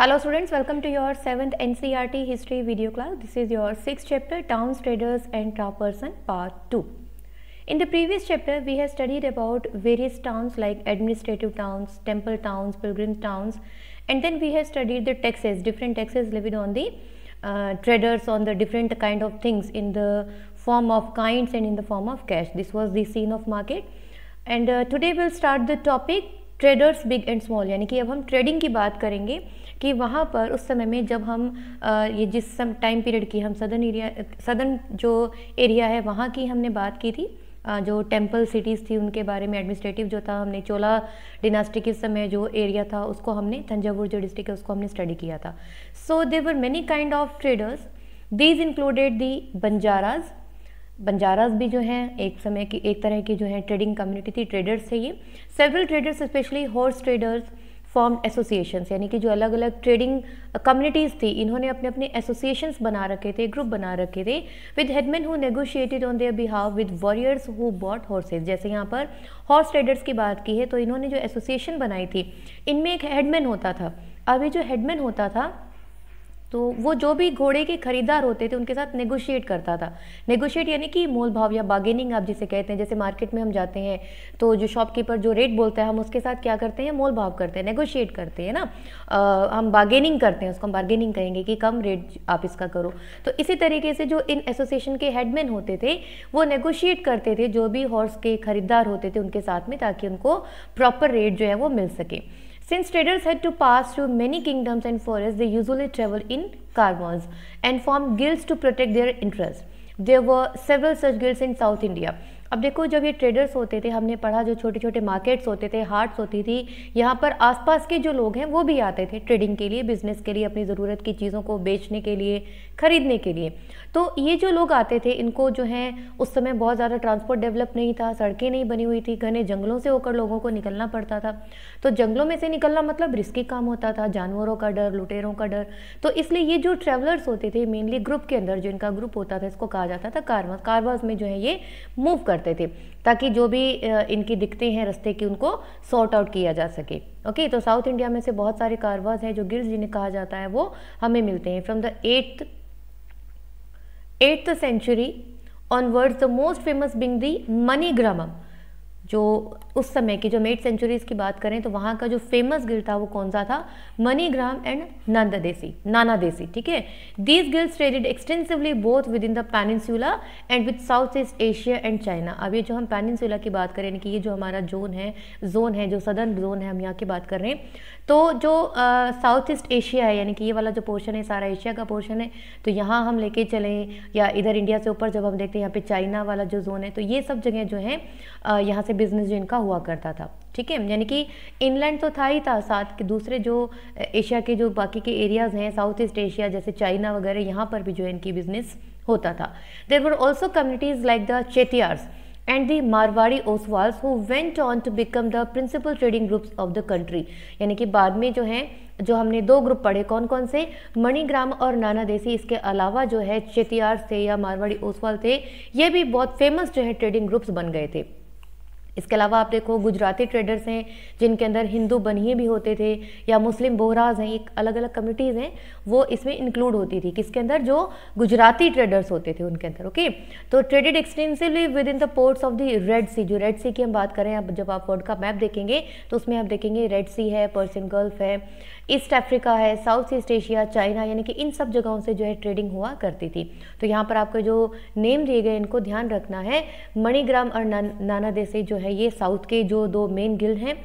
Hello students welcome to your seventh NCERT history video class this is your six chapter towns traders and craftspersons part two in the previous chapter we have studied about various towns like administrative towns temple towns pilgrim towns and then we have studied the taxes different taxes levied on the traders on the different kind of things in the form of kind and in the form of cash this was the scene of market and today will start the topic traders big and small यानी कि अब हम trading की बात करेंगे कि वहाँ पर उस समय में जब हम ये जिस टाइम पीरियड की हम सदर्न एरिया सदर्न जो एरिया है वहाँ की हमने बात की थी जो टेम्पल सिटीज़ थी उनके बारे में एडमिनिस्ट्रेटिव जो था हमने चोला डिनास्टी के समय जो एरिया था उसको हमने तंजावुर जो डिस्ट्रिक्ट है उसको हमने स्टडी किया था so there were many kind of traders these included the Banjaras Banjaras भी जो हैं एक समय की एक तरह की जो है ट्रेडिंग कम्युनिटी थी ट्रेडर्स थे ये several traders specially horse traders form associations यानी कि जो अलग अलग ट्रेडिंग कम्युनिटीज़ थी इन्होंने अपने अपने एसोसिएशंस बना रखे थे ग्रुप बना रखे थे with headman who negotiated on their behalf with warriors who bought horses जैसे यहाँ पर हॉर्स ट्रेडर्स की बात की है तो इन्होंने जो एसोसिएशन बनाई थी इनमें एक हेडमैन होता था अब ये जो हेडमैन होता था तो वो जो भी घोड़े के खरीदार होते थे उनके साथ नेगोशिएट करता था नेगोशिएट यानी कि मोल भाव या बार्गेनिंग आप जिसे कहते हैं जैसे मार्केट में हम जाते हैं तो जो शॉपकीपर जो रेट बोलता है हम उसके साथ क्या करते हैं मोल भाव करते हैं नेगोशिएट करते हैं ना आ, हम बार्गेनिंग करते हैं उसको हम बार्गेनिंग कहेंगे कि कम रेट आप इसका करो तो इसी तरीके से जो इन एसोसिएशन के हेडमैन होते थे वो नेगोशिएट करते थे जो भी हॉर्स के खरीदार होते थे उनके साथ में ताकि उनको प्रॉपर रेट जो है वो मिल सके Since traders had to pass through many kingdoms and forests, they usually traveled in caravans and formed guilds to protect their interests. There were several such guilds in South India. अब देखो जब ये traders होते थे हमने पढ़ा जो छोटे छोटे मार्केट्स होते थे हार्ट्स होती थी यहाँ पर आसपास के जो लोग हैं वो भी आते थे ट्रेडिंग के लिए बिजनेस के लिए अपनी ज़रूरत की चीज़ों को बेचने के लिए ख़रीदने के लिए तो ये जो लोग आते थे इनको जो है उस समय बहुत ज़्यादा ट्रांसपोर्ट डेवलप नहीं था सड़कें नहीं बनी हुई थी घने जंगलों से होकर लोगों को निकलना पड़ता था तो जंगलों में से निकलना मतलब रिस्की काम होता था जानवरों का डर लुटेरों का डर तो इसलिए ये जो ट्रैवलर्स होते थे मेनली ग्रुप के अंदर जो इनका ग्रुप होता था इसको कहा जाता था कारवास कारवास में जो है ये मूव करते थे ताकि जो भी इनकी दिखते हैं रस्ते की उनको सॉर्ट आउट किया जा सके ओके तो साउथ इंडिया में से बहुत सारे कारवास हैं जो गिल्स जिन्हें कहा जाता है वो हमें मिलते हैं from the eighth 8th century onwards the most famous being the Manigrama जो उस समय की जो मेड सेंचुरीज़ की बात करें तो वहाँ का जो फेमस गिल था वो कौन सा था मनीग्राम एंड नंद देसी नाना देसी ठीक है these guilds traded extensively both within the peninsula and with south east Asia and China अब ये जो हम पैनिनसुला की बात करें यानी कि ये जो हमारा जोन है जोन है जो सदर्न जोन है हम यहाँ की बात कर रहे हैं तो जो साउथ ईस्ट एशिया है यानी कि ये वाला जो पोर्शन है सारा एशिया का पोर्शन है तो यहाँ हम लेके चलें या इधर इंडिया से ऊपर जब हम देखते हैं यहाँ पे चाइना वाला जो जोन है तो ये सब जगह जो है यहाँ से से बिज़नेस जो इनका हुआ करता था ठीक है यानी कि इनलैंड तो था ही था साथ के दूसरे जो एशिया के जो बाकी के एरियाज़ हैं साउथ ईस्ट एशिया जैसे चाइना वगैरह यहाँ पर भी जो इनकी बिज़नेस होता था there were also communities like the Chettiars and the Marwari Oswals who went on to become the principal trading groups of the country यानी कि बाद में जो है जो हमने दो ग्रुप पढ़े कौन कौन से मणिग्राम और नाना देसी इसके अलावा जो है चेतियार्स थे या मारवाड़ी ओसवाल थे ये भी बहुत फेमस जो है ट्रेडिंग ग्रुप्स बन गए थे इसके अलावा आप देखो गुजराती ट्रेडर्स हैं जिनके अंदर हिंदू बनिए भी होते थे या मुस्लिम बोहराज हैं एक अलग अलग कम्युनिटीज़ हैं वो इसमें इंक्लूड होती थी किसके अंदर जो गुजराती ट्रेडर्स होते थे उनके अंदर ओके तो traded extensively within the ports of the red sea जो रेड सी की हम बात करें आप जब आप वर्ल्ड का मैप देखेंगे तो उसमें आप देखेंगे रेड सी है पर्सियन गल्फ है ईस्ट अफ्रीका है साउथ ईस्ट एशिया चाइना यानी कि इन सब जगहों से जो है ट्रेडिंग हुआ करती थी तो यहाँ पर आपको जो नेम दिए गए इनको ध्यान रखना है मणिग्राम और ना, नाना देसे जो है ये साउथ के जो दो मेन गिल्ड हैं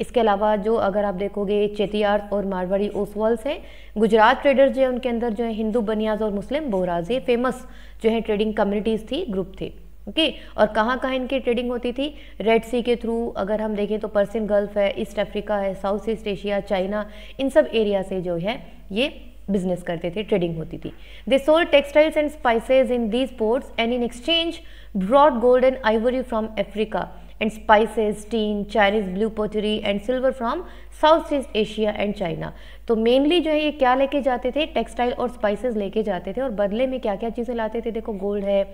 इसके अलावा जो अगर आप देखोगे चेतियार और मारवाड़ी ओसवाल्स हैं गुजरात ट्रेडर्स जो है उनके अंदर जो है हिंदू बनियाज और मुस्लिम बोराज ये फेमस जो है ट्रेडिंग कम्युनिटीज़ थी ग्रुप थे ओके और कहाँ कहाँ इनकी ट्रेडिंग होती थी रेड सी के थ्रू अगर हम देखें तो पर्सियन गल्फ है ईस्ट अफ्रीका है साउथ ईस्ट एशिया चाइना इन सब एरिया से जो है ये बिजनेस करते थे ट्रेडिंग होती थी they sold textiles and spices in these ports and in exchange brought gold and ivory from Africa and spices, teen, Chinese blue pottery and silver from south east Asia and China तो mainly जो है ये क्या लेके जाते थे textile और spices लेके जाते थे और बदले में क्या क्या चीज़ें लाते थे देखो गोल्ड है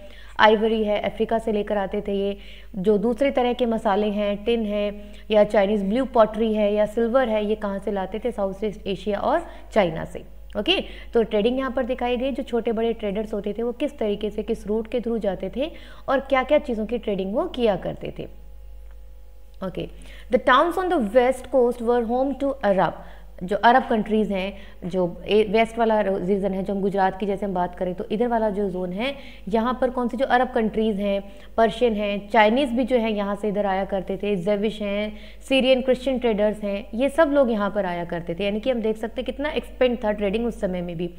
आइवरी है अफ्रीका से लेकर आते थे ये जो दूसरे तरह के मसाले हैं टिन है या चाइनीज़ ब्लू पॉटरी है या सिल्वर है ये कहाँ से लाते थे साउथ ईस्ट एशिया और चाइना से ओके okay? तो ट्रेडिंग यहाँ पर दिखाई गई जो छोटे बड़े ट्रेडर्स होते थे वो किस तरीके से किस रूट के थ्रू जाते थे और क्या क्या चीज़ों की ट्रेडिंग वो किया करते थे okay the towns on the west coast were home to arab जो अरब कंट्रीज़ हैं जो वेस्ट वाला रीजन है जो हम गुजरात की जैसे हम बात करें तो इधर वाला जो जोन है यहाँ पर कौन सी जो अरब कंट्रीज़ हैं पर्शियन हैं चाइनीज़ भी जो है यहाँ से इधर आया करते थे जेविश हैं सीरियन क्रिश्चियन ट्रेडर्स हैं ये सब लोग यहाँ पर आया करते थे यानी कि हम देख सकते हैं कितना एक्सपेंड था ट्रेडिंग उस समय में भी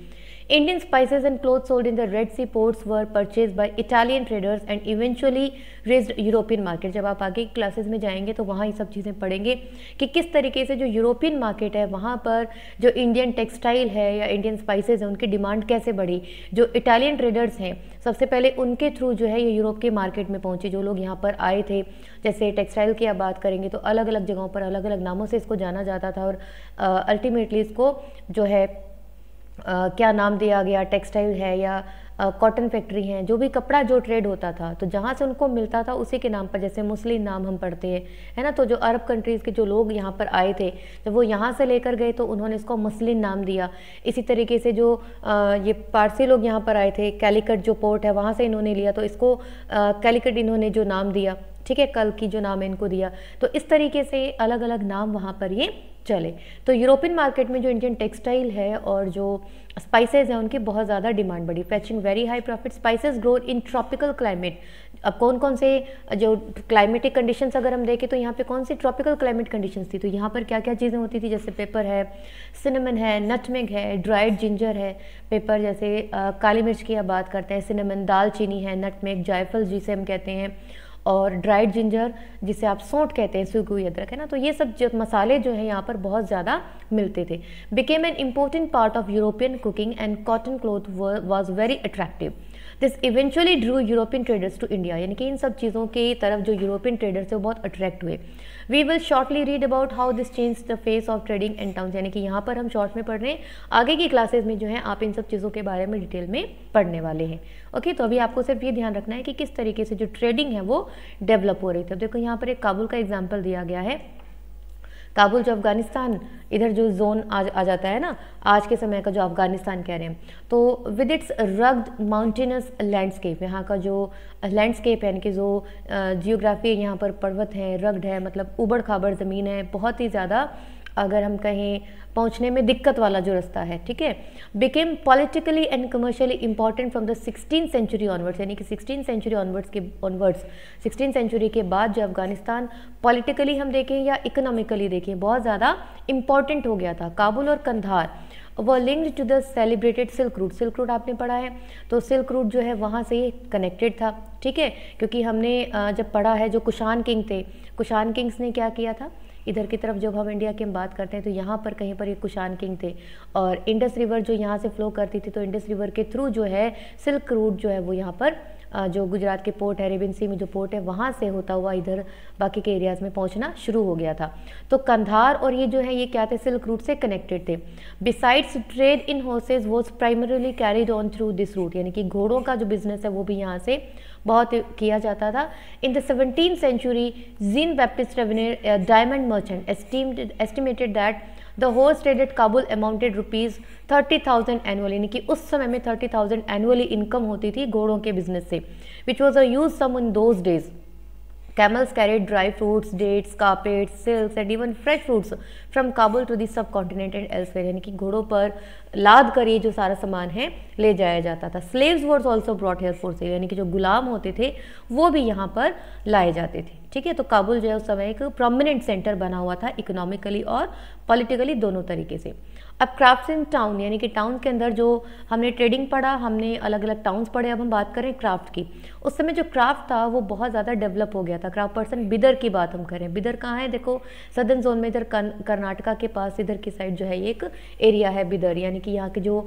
Indian spices and clothes sold in the Red Sea ports were purchased by Italian traders and eventually raised European market. जब आप आगे क्लासेस में जाएंगे तो वहाँ ये सब चीज़ें पढ़ेंगे कि किस तरीके से जो यूरोपियन मार्केट है वहाँ पर जो इंडियन टेक्सटाइल है या इंडियन स्पाइसेज हैं उनकी डिमांड कैसे बढ़ी जो इटालियन ट्रेडर्स हैं सबसे पहले उनके थ्रू जो है ये यूरोप के मार्केट में पहुँचे जो लोग यहाँ पर आए थे जैसे टेक्सटाइल की आप बात करेंगे तो अलग अलग जगहों पर अलग अलग नामों से इसको जाना जाता था और अल्टीमेटली इसको जो है क्या नाम दिया गया टेक्सटाइल है या कॉटन फैक्ट्री हैं जो भी कपड़ा जो ट्रेड होता था तो जहाँ से उनको मिलता था उसी के नाम पर जैसे मुस्लिम नाम हम पढ़ते हैं है ना तो जो अरब कंट्रीज़ के जो लोग यहाँ पर आए थे जब तो वो यहाँ से लेकर गए तो उन्होंने इसको मुस्लिम नाम दिया इसी तरीके से जो आ, ये पारसी लोग यहाँ पर आए थे कैलिकट जो पोर्ट है वहाँ से इन्होंने लिया तो इसको कैलिकट इन्होंने जो नाम दिया ठीक है कल की जो नाम है इनको दिया तो इस तरीके से अलग अलग नाम वहाँ पर ये चले तो यूरोपियन मार्केट में जो इंडियन टेक्सटाइल है और जो स्पाइसेस हैं उनकी बहुत ज़्यादा डिमांड बढ़ी fetching very high profit spices grow in tropical climate अब कौन कौन से जो क्लाइमेटिक कंडीशंस अगर हम देखें तो यहाँ पे कौन सी ट्रॉपिकल क्लाइमेट कंडीशंस थी तो यहाँ पर क्या क्या चीज़ें होती थी जैसे पेपर है सिनेमन है नटमेग है ड्राइड जिंजर है पेपर जैसे आ, काली मिर्च की आप बात करते हैं सिनेमन दालचीनी है नटमेग जायफल जिसे हम कहते हैं और ड्राइड जिंजर जिसे आप सौंट कहते हैं सुगुई अदरक है ना तो ये सब जो मसाले जो हैं यहाँ पर बहुत ज़्यादा मिलते थे became an important part of European cooking and cotton cloth was very attractive this eventually drew European traders to India यानी कि इन सब चीज़ों की तरफ जो यूरोपियन ट्रेडर्स थे वो बहुत अट्रैक्ट हुए we will shortly read about how this change the face of trading and town यानी कि यहाँ पर हम शॉर्ट में पढ़ रहे हैं आगे की क्लासेज में जो है आप इन सब चीज़ों के बारे में डिटेल में पढ़ने वाले हैं ओके तो अभी आपको सिर्फ ये ध्यान रखना है कि किस तरीके से जो ट्रेडिंग है वो डेवलप हो रही थी अब देखो यहाँ पर एक काबुल का एग्जाम्पल दिया गया है काबुल जो अफ़गानिस्तान इधर जो जोन आ, आ जाता है ना आज के समय का जो अफ़गानिस्तान कह रहे हैं तो with its rugged mountainous landscape यहाँ का जो लैंडस्केप है यानी कि जो जियोग्राफी यहाँ पर पर्वत हैं रग्ड है मतलब उबड़ खाबड़ ज़मीन है बहुत ही ज़्यादा अगर हम कहीं पहुंचने में दिक्कत वाला जो रास्ता है ठीक है became politically and commercially important from the sixteen century onwards यानी कि सिक्सटीन सेंचुरी ऑनवर्ड्स के ऑनवर्ड्स सिक्सटीन सेंचुरी के बाद जो अफगानिस्तान पॉलिटिकली हम देखें या इकोनॉमिकली देखें बहुत ज़्यादा इंपॉर्टेंट हो गया था काबुल और कंधार वो linked to the celebrated silk route silk route आपने पढ़ा है तो सिल्क रूट जो है वहाँ से ही कनेक्टेड था ठीक है क्योंकि हमने जब पढ़ा है जो कुशान किंग थे कुशान किंग्स ने क्या किया था इधर की तरफ जब हम इंडिया की हम बात करते हैं तो यहाँ पर कहीं पर ये कुशान किंग थे और इंडस रिवर जो यहाँ से फ्लो करती थी तो इंडस रिवर के थ्रू जो है सिल्क रूट जो है वो यहाँ पर जो गुजरात के पोर्ट है रेबिन में जो पोर्ट है वहाँ से होता हुआ इधर बाकी के एरियाज़ में पहुँचना शुरू हो गया था तो कंधार और ये जो है ये क्या थे सिल्क रूट से कनेक्टेड थे besides trade in horses was primarily carried on through this route यानी कि घोड़ों का जो बिजनेस है वो भी यहाँ से बहुत किया जाता था in the seventeen century Jean Baptiste revenue diamond merchant estimated that the whole traded Kabul amounted rupees thirty thousand annually यानी कि उस समय में थर्टी थाउजेंड एनुअली इनकम होती थी घोड़ों के बिजनेस से which was a huge sum in those days camels carried dry fruits dates carpet silk and even fresh fruits from Kabul to the subcontinent and elsewhere यानी कि घोड़ों पर लाद कर ये जो सारा सामान है ले जाया जाता था slaves were also brought here force यानी कि जो गुलाम होते थे वो भी यहाँ पर लाए जाते थे ठीक है तो काबुल जो है उस समय एक प्रोमिनेंट सेंटर बना हुआ था इकोनॉमिकली और पॉलिटिकली दोनों तरीके से अब क्राफ्ट इन टाउन यानी कि टाउन के अंदर जो हमने ट्रेडिंग पढ़ा हमने अलग अलग टाउन्स पढ़े अब हम बात करें क्राफ्ट की उस समय जो क्राफ्ट था वो बहुत ज़्यादा डेवलप हो गया था क्राफ्ट पर्सन बिदर की बात हम करें बिदर कहाँ है देखो सदर्न जोन में इधर कर्नाटका के पास इधर की साइड जो है एक एरिया है बिदर यानी कि यहाँ के जो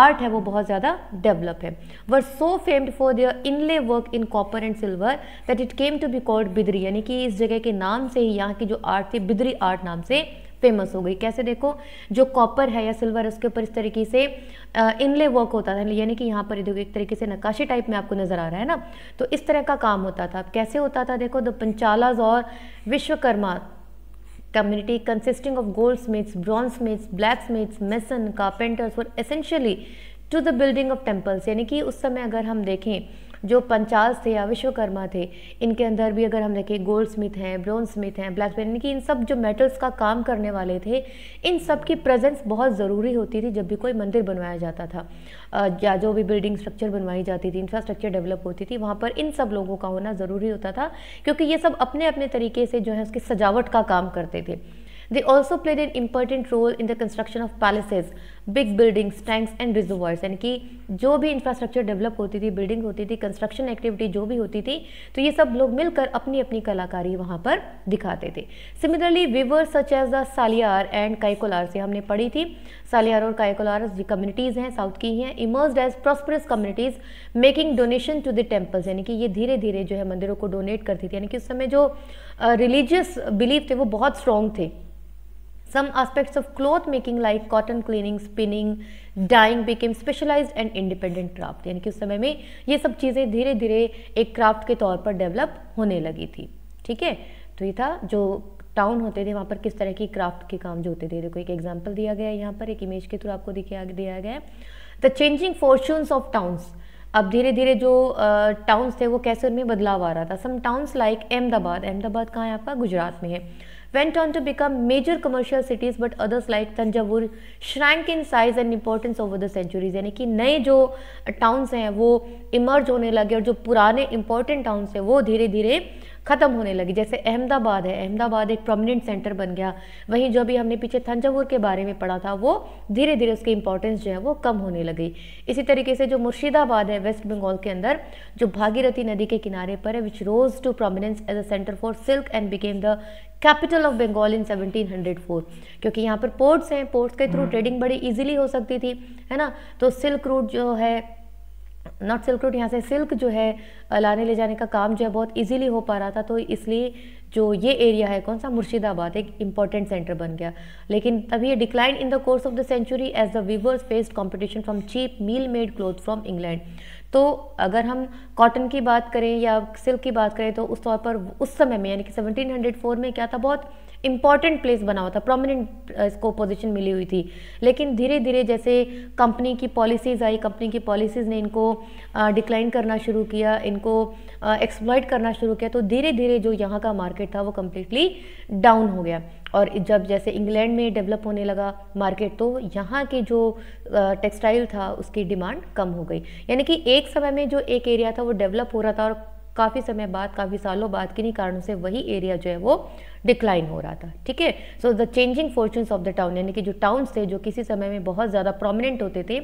आर्ट है वो बहुत ज़्यादा डेवलप है were so famed for their inlay work in copper and silver that it came to be called word Bidri यानी कि इस जगह के नाम से ही यहाँ की जो आर्ट थी बिदरी आर्ट नाम से फेमस हो गई कैसे देखो जो कॉपर है या सिल्वर उसके ऊपर इस तरीके से इनले वर्क होता था यानी कि यहाँ पर देखो एक तरीके से नक्काशी टाइप में आपको नज़र आ रहा है ना तो इस तरह का काम होता था कैसे होता था देखो द पंचालाज और Vishwakarma community consisting of goldsmiths bronzesmiths blacksmiths mason carpenters और essentially to the building of temples यानी कि उस समय अगर हम देखें जो पंचाल थे या विश्वकर्मा थे इनके अंदर भी अगर हम देखें गोल्ड स्मिथ हैं ब्रोन स्मिथ हैं ब्लैक स्मिथ यानी कि इन सब जो मेटल्स का काम करने वाले थे इन सब की प्रेजेंस बहुत ज़रूरी होती थी जब भी कोई मंदिर बनवाया जाता था या जो भी बिल्डिंग स्ट्रक्चर बनवाई जाती थी इंफ्रास्ट्रक्चर डेवलप होती थी वहाँ पर इन सब लोगों का होना ज़रूरी होता था क्योंकि ये सब अपने अपने तरीके से जो है उसकी सजावट का काम करते थे They also played an important role in the construction of palaces, big buildings, tanks and reservoirs यानी कि जो भी infrastructure develop होती थी building होती थी construction activity जो भी होती थी तो ये सब लोग मिलकर अपनी अपनी कलाकारी वहाँ पर दिखाते थे similarly weaver such as the Saliyar and Kaikolars ये हमने पढ़ी थी सालियार और काइकोलार्स जी communities हैं south की ही हैं emerged as prosperous communities making donation to the temples यानी कि ये धीरे धीरे जो है मंदिरों को donate करती थी यानी कि उस समय जो रिलीजियस uh, थे वो बहुत स्ट्रॉन्ग थे Some aspects of cloth making like cotton cleaning, spinning, dyeing became specialized and independent craft यानी कि उस समय में ये सब चीज़ें धीरे धीरे एक क्राफ्ट के तौर पर डेवलप होने लगी थी ठीक है तो ये था जो टाउन होते थे वहाँ पर किस तरह की क्राफ्ट के काम जो होते थे देखो एक एग्जाम्पल दिया गया है यहाँ पर एक इमेज के थ्रू आपको दिखाया दिया गया है the changing fortunes of towns अब धीरे धीरे जो टाउन्स थे वो कैसे उनमें बदलाव आ रहा था some towns like Ahmedabad Ahmedabad कहाँ है आपका गुजरात में है went on to become major commercial cities but others like Tanjavur shrank in size and importance over the centuries यानी कि नए जो towns हैं वो emerge होने लगे और जो पुराने important towns हैं वो धीरे धीरे ख़त्म होने लगी जैसे अहमदाबाद है अहमदाबाद एक प्रोमिनेंट सेंटर बन गया वहीं जो अभी हमने पीछे थंजावुर के बारे में पढ़ा था वो धीरे धीरे उसकी इंपॉर्टेंस जो है वो कम होने लगी इसी तरीके से जो मुर्शिदाबाद है वेस्ट बंगाल के अंदर जो भागीरथी नदी के किनारे पर है which rose to prominence as a centre for silk and became the capital of Bengal in 1704 क्योंकि यहाँ पर पोर्ट्स हैं पोर्ट्स के थ्रू हम्म। ट्रेडिंग बड़ी इजीली हो सकती थी है ना तो सिल्क रूट जो है नॉट सिल्क रूट यहाँ से सिल्क जो है लाने ले जाने का काम जो है बहुत इजीली हो पा रहा था तो इसलिए जो ये एरिया है कौन सा मुर्शिदाबाद एक इम्पॉर्टेंट सेंटर बन गया लेकिन तभी ये decline in the course of the century as the weavers faced competition from cheap mill made cloth from England तो अगर हम कॉटन की बात करें या सिल्क की बात करें तो उस तौर पर उस समय में यानी कि 1704 में क्या था बहुत इम्पॉर्टेंट प्लेस बना हुआ था प्रोमिनेंट इसको पोजीशन मिली हुई थी लेकिन धीरे धीरे जैसे कंपनी की पॉलिसीज़ आई कंपनी की पॉलिसीज़ ने इनको डिक्लाइन करना शुरू किया इनको एक्सप्लॉयट करना शुरू किया तो धीरे धीरे जो यहाँ का मार्केट था वो कम्प्लीटली डाउन हो गया और जब जैसे इंग्लैंड में डेवलप होने लगा मार्केट तो यहाँ के जो टेक्सटाइल था उसकी डिमांड कम हो गई यानी कि एक समय में जो एक एरिया था वो डेवलप हो रहा था और काफ़ी समय बाद काफ़ी सालों बाद किन्हीं कारणों से वही एरिया जो है वो डिक्लाइन हो रहा था ठीक है so the changing fortunes of the town यानी कि जो टाउन्स थे जो किसी समय में बहुत ज़्यादा प्रोमिनेंट होते थे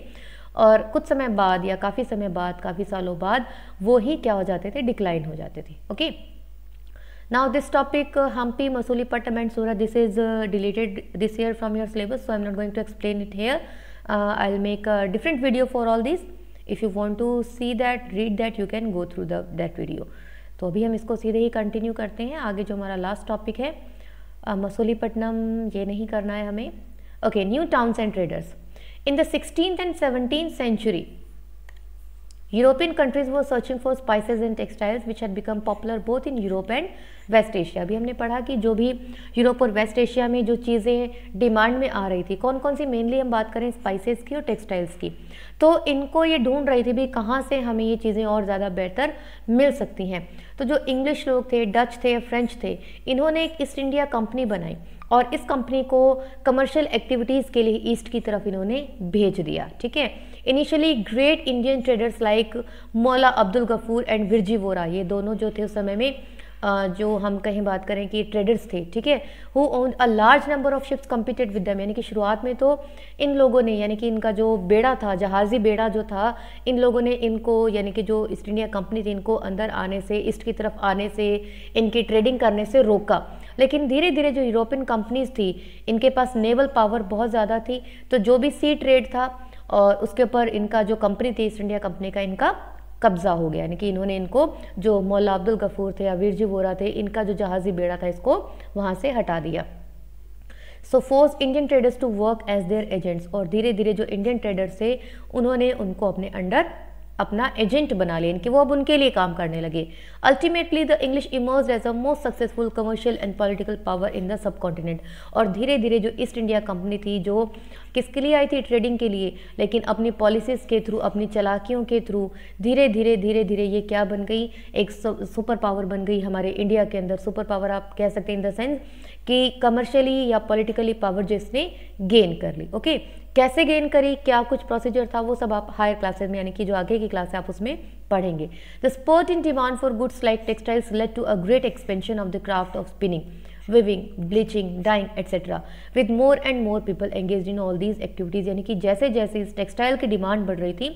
और कुछ समय बाद या काफ़ी समय बाद काफ़ी सालों बाद वही क्या हो जाते थे डिक्लाइन हो जाते थे okay now this topic Hampi Masulipatnam and this is deleted this year from your syllabus so I am not going to explain it here I will make different video for all this if you want to see that read that you can go through the that video तो अभी हम इसको सीधे ही continue करते हैं आगे जो हमारा लास्ट टॉपिक है मसूलीपट्टनम ये नहीं करना है हमें okay new towns and traders in the sixteen and seventeen century European countries वो searching for spices and textiles which had become popular both in Europe and West Asia अभी हमने पढ़ा कि जो भी यूरोप और वेस्ट एशिया में जो चीज़ें डिमांड में आ रही थी कौन कौन सी मेनली हम बात करें स्पाइसेस की और टेक्सटाइल्स की तो इनको ये ढूंढ रही थी भी कहाँ से हमें ये चीज़ें और ज़्यादा बेहतर मिल सकती हैं तो जो इंग्लिश लोग थे डच थे फ्रेंच थे इन्होंने एक ईस्ट इंडिया कंपनी बनाई और इस कंपनी को कमर्शियल एक्टिविटीज़ के लिए ईस्ट की तरफ इन्होंने भेज दिया ठीक है initially great Indian traders like Maula Abdul Ghafur and Virji Vora ये दोनों जो थे उस समय में जो हम कहीं बात करें कि ट्रेडर्स थे ठीक है who own a large number of ships competed with them यानी कि शुरुआत में तो इन लोगों ने यानी कि इनका जो बेड़ा था जहाज़ी बेड़ा जो था इन लोगों ने इनको यानी कि जो ईस्ट इंडिया कंपनी थी इनको अंदर आने से ईस्ट की तरफ आने से इनकी ट्रेडिंग करने से रोका लेकिन धीरे धीरे जो यूरोपियन कंपनीज थी इनके पास नेवल पावर बहुत ज़्यादा थी तो जो भी सी ट्रेड था और उसके ऊपर इनका जो कंपनी थी ईस्ट इंडिया कंपनी का इनका कब्जा हो गया यानी कि इन्होंने इनको जो मौला अब्दुल गफूर थे या वीरजी वोरा थे इनका जो जहाजी बेड़ा था इसको वहाँ से हटा दिया so force Indian traders to work as their agents और धीरे धीरे जो इंडियन ट्रेडर्स थे उन्होंने उनको अपने अंडर अपना एजेंट बना लें कि वो अब उनके लिए काम करने लगे ultimately the English emerge as a most successful commercial and political power in the subcontinent और धीरे धीरे जो ईस्ट इंडिया कंपनी थी जो किसके लिए आई थी ट्रेडिंग के लिए लेकिन अपनी पॉलिसीज़ के थ्रू अपनी चलाकियों के थ्रू धीरे धीरे धीरे धीरे ये क्या बन गई एक सुपर पावर बन गई हमारे इंडिया के अंदर सुपर पावर आप कह सकते हैं इन द सेंस कि कमर्शियली या पॉलिटिकली पावर जो इसने गेन कर ली ओके कैसे गेन करी क्या कुछ प्रोसीजर था वो सब आप हायर क्लासेस में यानी कि जो आगे की क्लास है आप उसमें पढ़ेंगे the spurt in demand for goods like textiles led to a great expansion of the craft of spinning weaving bleaching dyeing etcetera with more and more people engage in all these activities यानी कि जैसे जैसे इस textile की demand बढ़ रही थी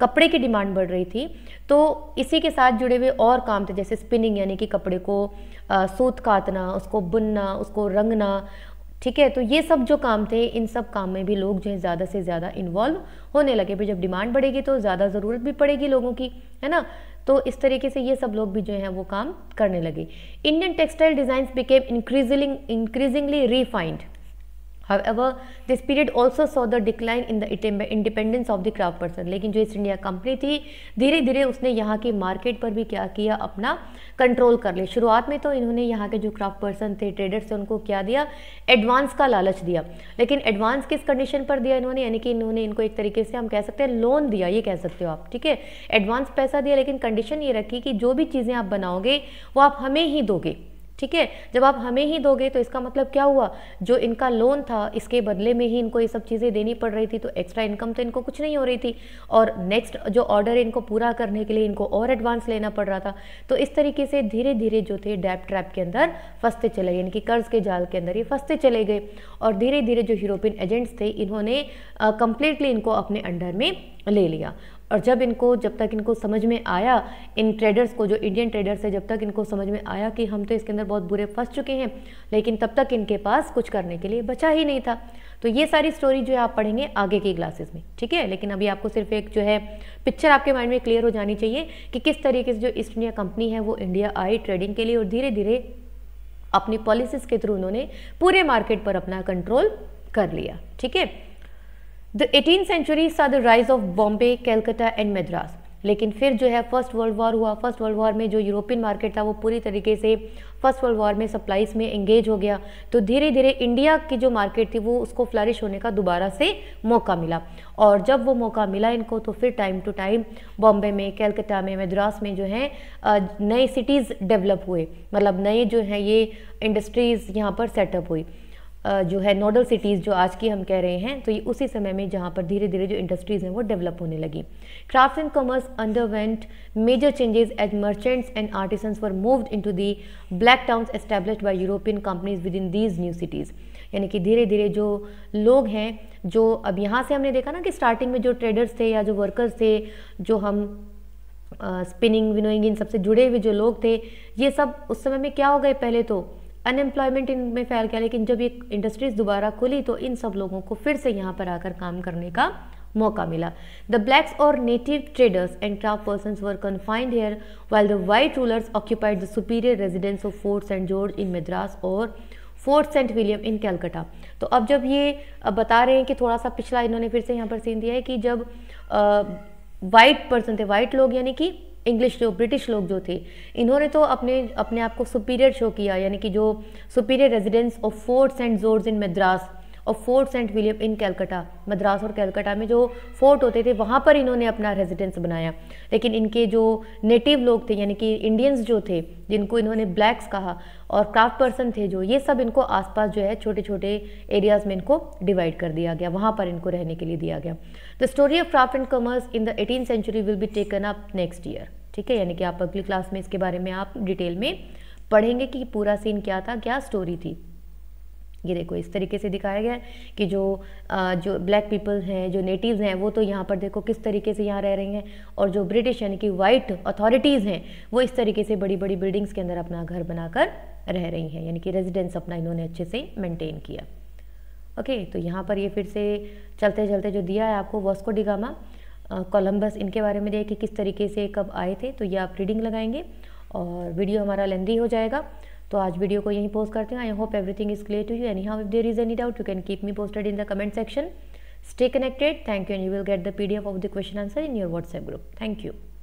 कपड़े की डिमांड बढ़ रही थी तो इसी के साथ जुड़े हुए और काम थे जैसे स्पिनिंग यानी कि कपड़े को आ, सूत काटना उसको बुनना उसको रंगना ठीक है तो ये सब जो काम थे इन सब काम में भी लोग जो है ज़्यादा से ज़्यादा इन्वॉल्व होने लगे फिर जब डिमांड बढ़ेगी तो ज़्यादा ज़रूरत भी पड़ेगी लोगों की है ना तो इस तरीके से ये सब लोग भी जो है वो काम करने लगे Indian textile design became increasing increasingly refined However, this period also saw the decline in the independence of the craft person. लेकिन जो ईस्ट इंडिया कंपनी थी धीरे धीरे उसने यहाँ की मार्केट पर भी क्या किया अपना कंट्रोल कर लिया शुरुआत में तो इन्होंने यहाँ के जो क्राफ्ट पर्सन थे ट्रेडर्स थे उनको क्या दिया एडवांस का लालच दिया लेकिन एडवांस किस कंडीशन पर दिया इन्होंने यानी कि इन्होंने इनको एक तरीके से हम कह सकते हैं लोन दिया ये कह सकते हो आप ठीक है एडवांस पैसा दिया लेकिन कंडीशन ये रखी कि जो भी चीज़ें आप बनाओगे वो आप हमें ही दोगे ठीक है जब आप हमें ही दोगे तो इसका मतलब क्या हुआ जो इनका लोन था इसके बदले में ही इनको ये सब चीज़ें देनी पड़ रही थी तो एक्स्ट्रा इनकम तो इनको कुछ नहीं हो रही थी और नेक्स्ट जो ऑर्डर इनको पूरा करने के लिए इनको और एडवांस लेना पड़ रहा था तो इस तरीके से धीरे धीरे जो थे डैप ट्रैप के अंदर फंसते चले गए इनकी कर्ज के जाल के अंदर ये फंसते चले गए और धीरे धीरे जो यूरोपियन एजेंट्स थे इन्होंने कंप्लीटली इनको अपने अंडर में ले लिया और जब इनको जब तक इनको समझ में आया इन ट्रेडर्स को जो इंडियन ट्रेडर्स है जब तक इनको समझ में आया कि हम तो इसके अंदर बहुत बुरे फंस चुके हैं लेकिन तब तक इनके पास कुछ करने के लिए बचा ही नहीं था तो ये सारी स्टोरी जो है आप पढ़ेंगे आगे की क्लासेस में ठीक है लेकिन अभी आपको सिर्फ एक जो है पिक्चर आपके माइंड में क्लियर हो जानी चाहिए कि किस तरीके से जो ईस्ट इंडिया कंपनी है वो इंडिया आई ट्रेडिंग के लिए और धीरे धीरे अपनी पॉलिसीज़ के थ्रू उन्होंने पूरे मार्केट पर अपना कंट्रोल कर लिया ठीक है the eighteen century saw the rise of Bombay Calcutta and Madras लेकिन फिर जो है फर्स्ट वर्ल्ड वॉर हुआ फर्स्ट वर्ल्ड वॉर में जो यूरोपियन मार्केट था वो पूरी तरीके से फर्स्ट वर्ल्ड वॉर में सप्लाईज में एंगेज हो गया तो धीरे धीरे इंडिया की जो मार्केट थी वो उसको फ्लरिश होने का दोबारा से मौका मिला और जब वो मौका मिला इनको तो फिर टाइम टू टाइम बॉम्बे में कैलकटा में मद्रास में जो है नए सिटीज़ डेवलप हुए मतलब नए जो हैं ये इंडस्ट्रीज़ यहाँ पर सेटअप हुई जो है नोडल सिटीज़ जो आज की हम कह रहे हैं तो ये उसी समय में जहाँ पर धीरे धीरे जो इंडस्ट्रीज़ हैं वो डेवलप होने लगी craft and commerce underwent major changes as merchants and artisans were moved into the black towns establish by European companies within these new cities यानी कि धीरे धीरे जो लोग हैं जो अब यहाँ से हमने देखा ना कि स्टार्टिंग में जो ट्रेडर्स थे या जो वर्कर्स थे जो हम स्पिनिंग विनोइंग इन सबसे जुड़े हुए जो लोग थे ये सब उस समय में क्या हो गए पहले तो अनएम्प्लॉयमेंट इनमें फैल गया लेकिन जब ये इंडस्ट्रीज़ दोबारा खुली तो इन सब लोगों को फिर से यहाँ पर आकर काम करने का मौका मिला द ब्लैक्स और native traders and craft person were confined here while the white rulers occupied the superior residence of Fort Saint George in Madras और Fort Saint William in Calcutta तो अब जब ये बता रहे हैं कि थोड़ा सा पिछला इन्होंने फिर से यहाँ पर सीन दिया है कि जब वाइट पर्सन थे वाइट लोग यानी कि इंग्लिश लोग ब्रिटिश लोग जो थे इन्होंने तो अपने अपने आप को सुपीरियर शो किया यानी कि जो superior residence of forts and Georges in Madras और Fort Saint William in Calcutta Madras और कैलकटा में जो फोर्ट होते थे वहाँ पर इन्होंने अपना रेजिडेंस बनाया लेकिन इनके जो नेटिव लोग थे यानी कि इंडियंस जो थे जिनको इन्होंने ब्लैक्स कहा और क्राफ्ट पर्सन थे जो ये सब इनको आसपास जो है छोटे छोटे एरियाज़ में इनको डिवाइड कर दिया गया वहाँ पर इनको रहने के लिए दिया गया the story of craft and commerce in the eighteen century will be taken up next year ठीक है यानी कि आप अगली क्लास में इसके बारे में आप डिटेल में पढ़ेंगे कि पूरा सीन क्या था क्या स्टोरी थी ये देखो इस तरीके से दिखाया गया है कि जो आ, जो ब्लैक पीपल हैं जो नेटिव्स हैं वो तो यहाँ पर देखो किस तरीके से यहाँ रह रहे हैं और जो ब्रिटिश यानी कि वाइट अथॉरिटीज़ हैं वो इस तरीके से बड़ी बड़ी बिल्डिंग्स के अंदर अपना घर बनाकर रह रही हैं यानी कि रेजिडेंस अपना इन्होंने अच्छे से मेनटेन किया ओके तो यहाँ पर ये फिर से चलते चलते जो दिया है आपको वॉस्को डिगामा कोलम्बस इनके बारे में दिया कि किस तरीके से कब आए थे तो ये आप रीडिंग लगाएंगे और वीडियो हमारा लेंदी हो जाएगा तो आज वीडियो को यहीं पोस्ट करते हैं I hope everything is clear to you anyhow if there is any doubt you can keep me posted in the comment section stay connected thank you and you will get the PDF of the question answer in your WhatsApp group thank you